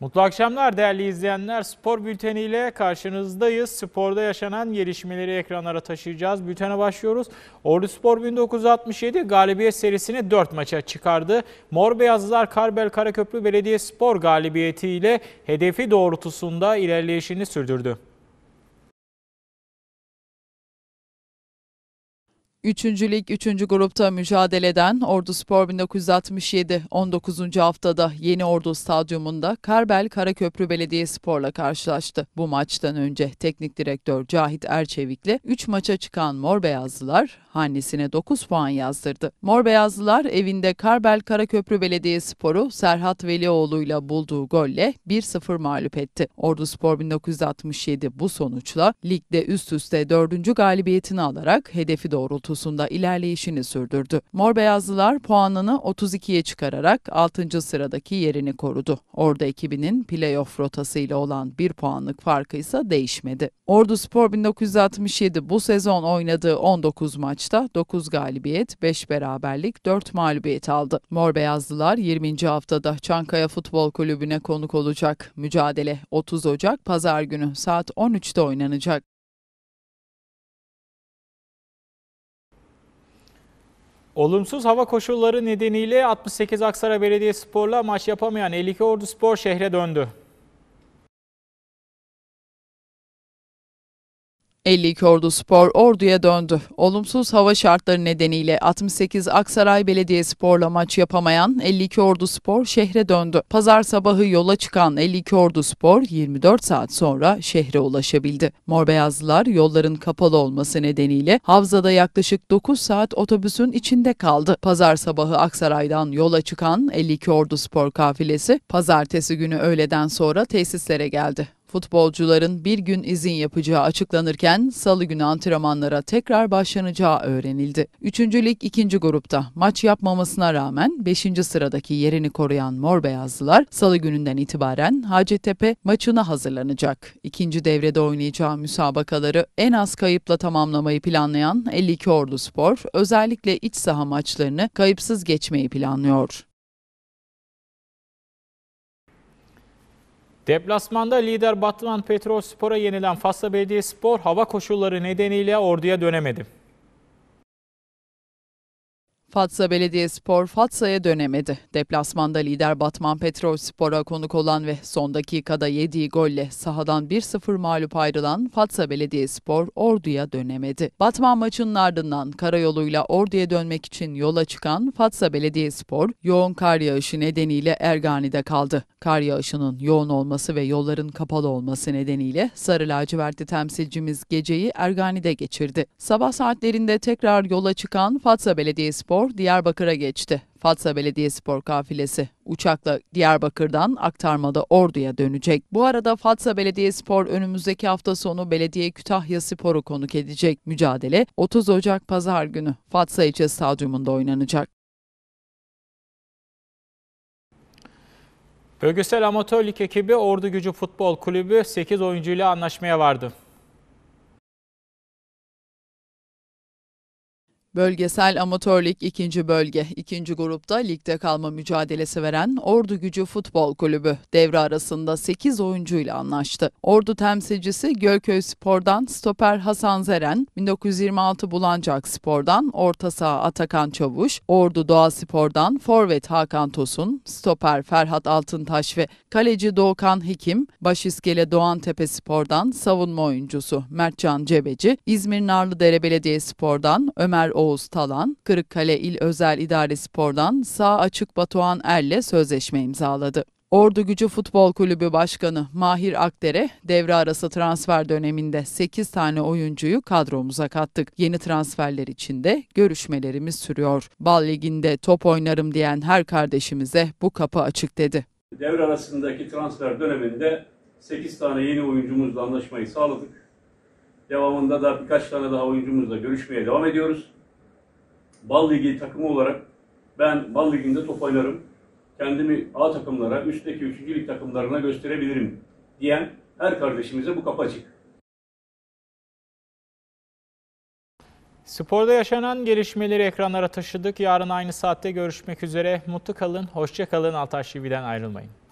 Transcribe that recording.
Mutlu akşamlar değerli izleyenler. Spor Bülteni ile karşınızdayız. Sporda yaşanan gelişmeleri ekranlara taşıyacağız. Bültene başlıyoruz. Ordu Spor 1967 galibiyet serisini 4 maça çıkardı. Mor Beyazlılar Karbel Karaköprü Belediye Spor galibiyetiyle hedefi doğrultusunda ilerleyişini sürdürdü. Üçüncülük 3. Üçüncü grupta mücadele eden Ordu Spor 1967 19. haftada Yeni Ordu Stadyumunda Karbel Karaköprü Sporla karşılaştı. Bu maçtan önce teknik direktör Cahit Erçevik'le 3 maça çıkan Mor Beyazlılar annesine 9 puan yazdırdı. Mor Beyazlılar evinde Karbel Karaköprü Belediyesporu Serhat Velioğlu ile bulduğu golle 1-0 mağlup etti. Ordu Spor 1967 bu sonuçla ligde üst üste 4. galibiyetini alarak hedefi doğrultusunda ilerleyişini sürdürdü. Mor Beyazlılar puanını 32'ye çıkararak 6. sıradaki yerini korudu. Ordu ekibinin playoff rotasıyla olan 1 puanlık farkı ise değişmedi. Ordu Spor 1967 bu sezon oynadığı 19 maçta maçta 9 galibiyet, 5 beraberlik, 4 mağlubiyet aldı. Mor Beyazlılar 20. haftada Çankaya Futbol Kulübü'ne konuk olacak. Mücadele 30 Ocak Pazar günü saat 13'te oynanacak. Olumsuz hava koşulları nedeniyle 68 Aksaray Belediye Belediyespor'la maç yapamayan 52 Ordu Spor şehre döndü. 52 Ordu Spor Ordu'ya döndü. Olumsuz hava şartları nedeniyle 68 Aksaray Belediye Spor'la maç yapamayan 52 Ordu Spor şehre döndü. Pazar sabahı yola çıkan 52 Ordu Spor 24 saat sonra şehre ulaşabildi. Mor Morbeyazlılar yolların kapalı olması nedeniyle havzada yaklaşık 9 saat otobüsün içinde kaldı. Pazar sabahı Aksaray'dan yola çıkan 52 Ordu Spor kafilesi pazartesi günü öğleden sonra tesislere geldi. Futbolcuların bir gün izin yapacağı açıklanırken salı günü antrenmanlara tekrar başlanacağı öğrenildi. 3. Lig 2. grupta maç yapmamasına rağmen 5. sıradaki yerini koruyan Mor Beyazlılar salı gününden itibaren Hacettepe maçına hazırlanacak. İkinci devrede oynayacağı müsabakaları en az kayıpla tamamlamayı planlayan 52 Ordu Spor özellikle iç saha maçlarını kayıpsız geçmeyi planlıyor. Deplasmanda lider Batman Petrolspor'a yenilen Fasla Spor hava koşulları nedeniyle orduya dönemedi. Fatsa Belediyespor Fatsa'ya dönemedi. Deplasmanda lider Batman Petrolspor'a konuk olan ve son dakikada yediği golle sahadan 1-0 mağlup ayrılan Fatsa Belediyespor Ordu'ya dönemedi. Batman maçının ardından karayoluyla Ordu'ya dönmek için yola çıkan Fatsa Belediyespor yoğun kar yağışı nedeniyle Ergani'de kaldı. Kar yağışının yoğun olması ve yolların kapalı olması nedeniyle Sarı Lacivertli temsilcimiz geceyi Ergani'de geçirdi. Sabah saatlerinde tekrar yola çıkan Fatsa Belediyespor Spor Diyarbakır'a geçti. Fatsa Belediyespor kafilesi uçakla Diyarbakır'dan aktarmada Ordu'ya dönecek. Bu arada Fatsa Belediyespor önümüzdeki hafta sonu Belediye Kütahya Spor'u konuk edecek. Mücadele 30 Ocak Pazar günü Fatsa İlçe Stadyumunda oynanacak. Bölgesel Amatör Lig ekibi Ordu Gücü Futbol Kulübü 8 oyuncuyla anlaşmaya vardı. Bölgesel Amatör Lig 2. Bölge 2. grupta ligde kalma mücadelesi veren Ordu Gücü Futbol Kulübü devre arasında 8 oyuncuyla anlaştı. Ordu temsilcisi Gölköy Spor'dan stoper Hasan Zeren, 1926 Bulancak Spor'dan orta saha Atakan Çavuş, Ordu Doğa Spor'dan forvet Hakan Tosun, stoper Ferhat Altıntaş ve kaleci Doğukan Hekim, başiskele Doğan Tepe Spor'dan savunma oyuncusu Mertcan Cebeci, İzmir Narlıdere Belediye Spor'dan Ömer Oğuz Oğuz Talan, Kırıkkale İl Özel İdare Spor'dan sağ açık Batuhan Er'le sözleşme imzaladı. Ordu Gücü Futbol Kulübü Başkanı Mahir Akdere, devre arası transfer döneminde 8 tane oyuncuyu kadromuza kattık. Yeni transferler için de görüşmelerimiz sürüyor. Bal Ligi'nde top oynarım diyen her kardeşimize bu kapı açık dedi. Devre arasındaki transfer döneminde 8 tane yeni oyuncumuzla anlaşmayı sağladık. Devamında da birkaç tane daha oyuncumuzla görüşmeye devam ediyoruz. Bal Ligi takımı olarak ben Bal Ligi'nde top oynarım. Kendimi A takımlara, üstteki üçüncü lig takımlarına gösterebilirim diyen her kardeşimize bu kapı açık. Sporda yaşanan gelişmeleri ekranlara taşıdık. Yarın aynı saatte görüşmek üzere. Mutlu kalın, hoşça kalın. Altaş TV'den ayrılmayın.